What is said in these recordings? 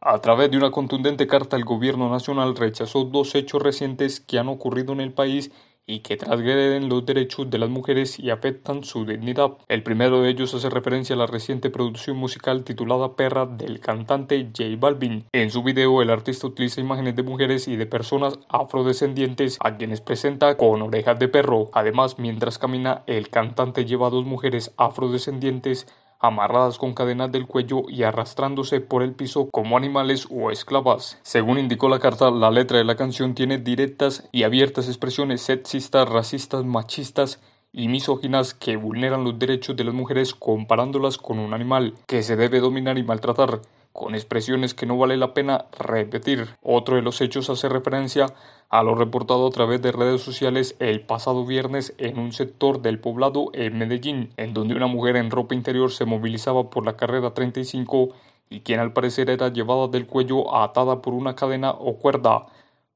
A través de una contundente carta, el Gobierno Nacional rechazó dos hechos recientes que han ocurrido en el país y que transgreden los derechos de las mujeres y afectan su dignidad. El primero de ellos hace referencia a la reciente producción musical titulada Perra del cantante J Balvin. En su video el artista utiliza imágenes de mujeres y de personas afrodescendientes a quienes presenta con orejas de perro. Además, mientras camina, el cantante lleva a dos mujeres afrodescendientes amarradas con cadenas del cuello y arrastrándose por el piso como animales o esclavas. Según indicó la carta, la letra de la canción tiene directas y abiertas expresiones sexistas, racistas, machistas y misóginas que vulneran los derechos de las mujeres comparándolas con un animal que se debe dominar y maltratar con expresiones que no vale la pena repetir. Otro de los hechos hace referencia a lo reportado a través de redes sociales el pasado viernes en un sector del poblado en Medellín, en donde una mujer en ropa interior se movilizaba por la carrera 35 y quien al parecer era llevada del cuello atada por una cadena o cuerda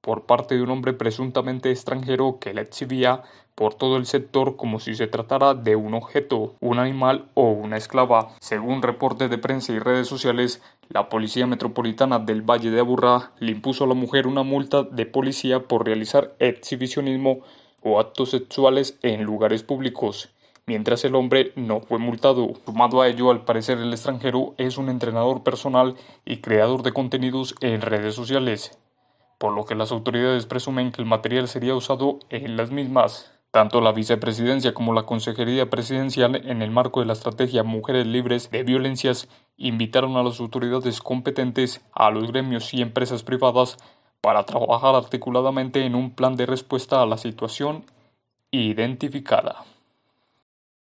por parte de un hombre presuntamente extranjero que la exhibía por todo el sector como si se tratara de un objeto, un animal o una esclava. Según reportes de prensa y redes sociales, la Policía Metropolitana del Valle de Aburrá le impuso a la mujer una multa de policía por realizar exhibicionismo o actos sexuales en lugares públicos mientras el hombre no fue multado. Sumado a ello, al parecer el extranjero es un entrenador personal y creador de contenidos en redes sociales por lo que las autoridades presumen que el material sería usado en las mismas. Tanto la vicepresidencia como la consejería presidencial, en el marco de la estrategia Mujeres Libres de Violencias, invitaron a las autoridades competentes, a los gremios y empresas privadas para trabajar articuladamente en un plan de respuesta a la situación identificada.